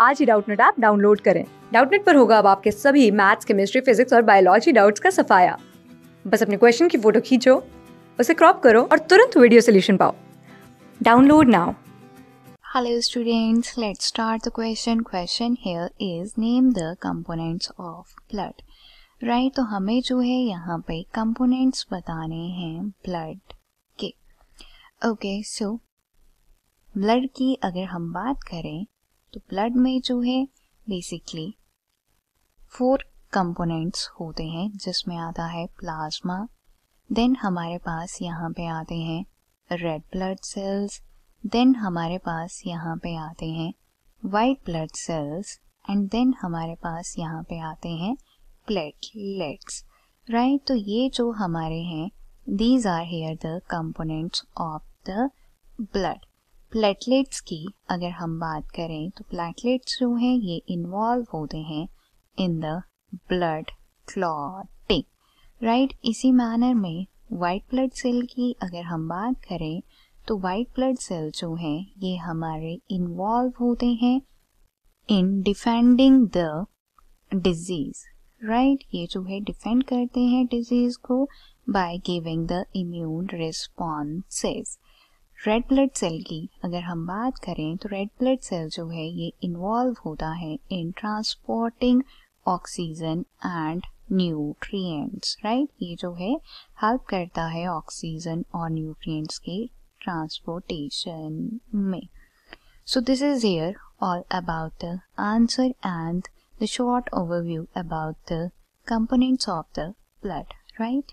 आज ही Doubtnut app download करें डाउटनेट पर होगा अब आपके सभी मैथ्स केमिस्ट्री फिजिक्स और बायोलॉजी डाउट्स का सफाया बस अपने क्वेश्चन की फोटो खींचो उसे क्रॉप करो और तुरंत वीडियो सोल्यूशन पाओ download now hello students let's start the question question here is name the components of blood right तो हमें जो है यहाँ पे कंपोनेंट्स बताने हैं ब्लड के. ओके सो ब्लड की अगर हम बात करें तो ब्लड में जो है बेसिकली फोर कंपोनेंट्स होते हैं जिसमें आता है प्लाज्मा देन हमारे पास यहाँ पे आते हैं रेड ब्लड सेल्स देन हमारे पास यहाँ पे आते हैं white blood cells and then हमारे पास यहाँ पे आते हैं प्लेटलेट्स राइट तो ये जो हमारे हैं these are here the components of the blood platelets की अगर हम बात करें तो प्लेटलेट्स जो हैं ये इन्वॉल्व होते हैं in the blood clotting right इसी मैनर में वाइट ब्लड सेल की अगर हम बात करें तो वाइट ब्लड सेल जो हैं ये हमारे इन्वॉल्व होते हैं in defending the disease right ये जो है डिफेंड करते हैं डिजीज को by giving the immune responses red blood cell की अगर हम बात करें तो रेड ब्लड सेल जो है ये इन्वॉल्व होता है in transporting oxygen and nutrients right ये जो है हेल्प करता है ऑक्सीजन और न्यूट्रिएंट्स के ट्रांसपोर्टेशन में so this is here all about the answer and the short overview about the components of the blood right